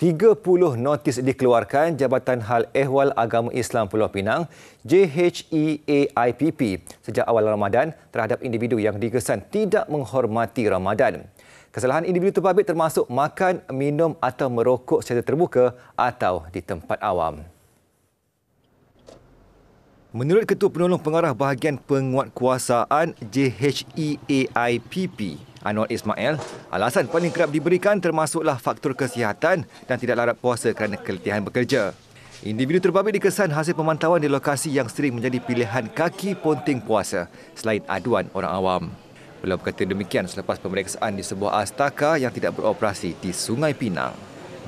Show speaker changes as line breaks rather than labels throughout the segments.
30 notis dikeluarkan Jabatan Hal Ehwal Agama Islam Pulau Pinang JHEAIPP sejak awal Ramadan terhadap individu yang dikesan tidak menghormati Ramadan. Kesalahan individu terbabit termasuk makan, minum atau merokok secara terbuka atau di tempat awam. Menurut Ketua Penolong Pengarah Bahagian Penguatkuasaan JHEAIPP, Anwar Ismail, alasan paling kerap diberikan termasuklah faktor kesihatan dan tidak larat puasa kerana keletihan bekerja. Individu terbabit dikesan hasil pemantauan di lokasi yang sering menjadi pilihan kaki ponting puasa selain aduan orang awam. Beliau berkata demikian selepas pemeriksaan di sebuah astaka yang tidak beroperasi di Sungai Pinang.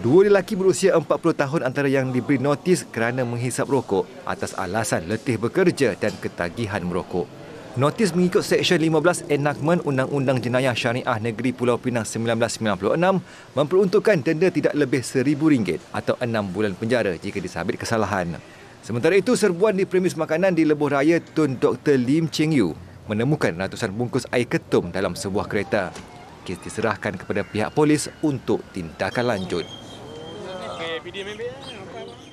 Dua lelaki berusia 40 tahun antara yang diberi notis kerana menghisap rokok atas alasan letih bekerja dan ketagihan merokok. Notis mengikut Seksyen 15 Enakmen Undang-Undang Jenayah Syariah Negeri Pulau Pinang 1996 memperuntukkan denda tidak lebih RM1,000 atau enam bulan penjara jika disabit kesalahan. Sementara itu, serbuan di premis makanan di Lebuh Raya Tun Dr. Lim Cheng Yu menemukan ratusan bungkus air ketum dalam sebuah kereta. Kes diserahkan kepada pihak polis untuk tindakan lanjut
video mimpi lah. Eh, Nampak apa?